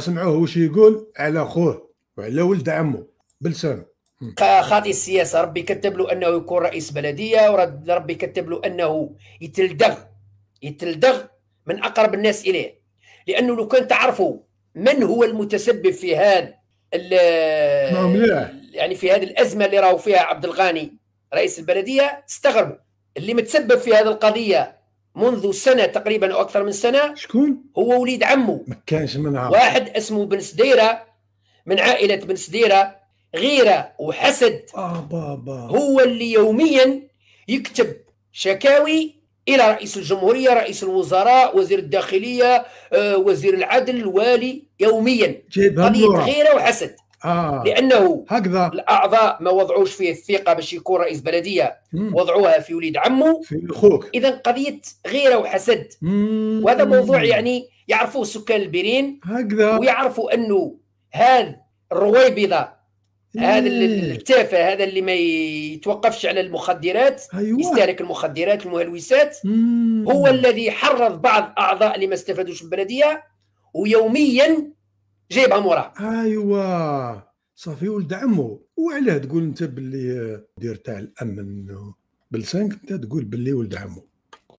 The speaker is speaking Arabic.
فسمعوه واش يقول على خوه وعلى ولد عمه بلسانه خاطي السياسه ربي كتب له انه يكون رئيس بلديه وربي كتب له انه يتلدغ يتلدغ من اقرب الناس اليه لانه لو كان تعرفوا من هو المتسبب في هذا يعني في هذه الازمه اللي راهو فيها عبد الغاني رئيس البلديه تستغربوا اللي متسبب في هذه القضيه منذ سنه تقريبا او اكثر من سنه شكون هو وليد عمه ما كانش من عمه. واحد اسمه بن سديره من عائله بن سديره غيره وحسد آه بابا. هو اللي يوميا يكتب شكاوي الى رئيس الجمهوريه رئيس الوزراء وزير الداخليه آه، وزير العدل الوالي يوميا قضيه غيره وحسد آه. لانه هكذا الاعضاء ما وضعوش فيه الثقه باش يكون رئيس بلديه مم. وضعوها في وليد عمه في اخوك اذا قضيه غيره وحسد مم. وهذا موضوع يعني يعرفوه سكان البيرين هكذا ويعرفوا انه هذا الرويبضه هذا إيه. التافه هذا اللي ما يتوقفش على المخدرات أيوة. يستهلك المخدرات المهلوسات مم. هو الذي حرض بعض اعضاء اللي ما استفادوش من البلديه ويوميا جايبها مورا ايوا صافي ولد عمو وعلاه تقول انت باللي دير تاع الامن بلسانك انت تقول باللي ولد عمو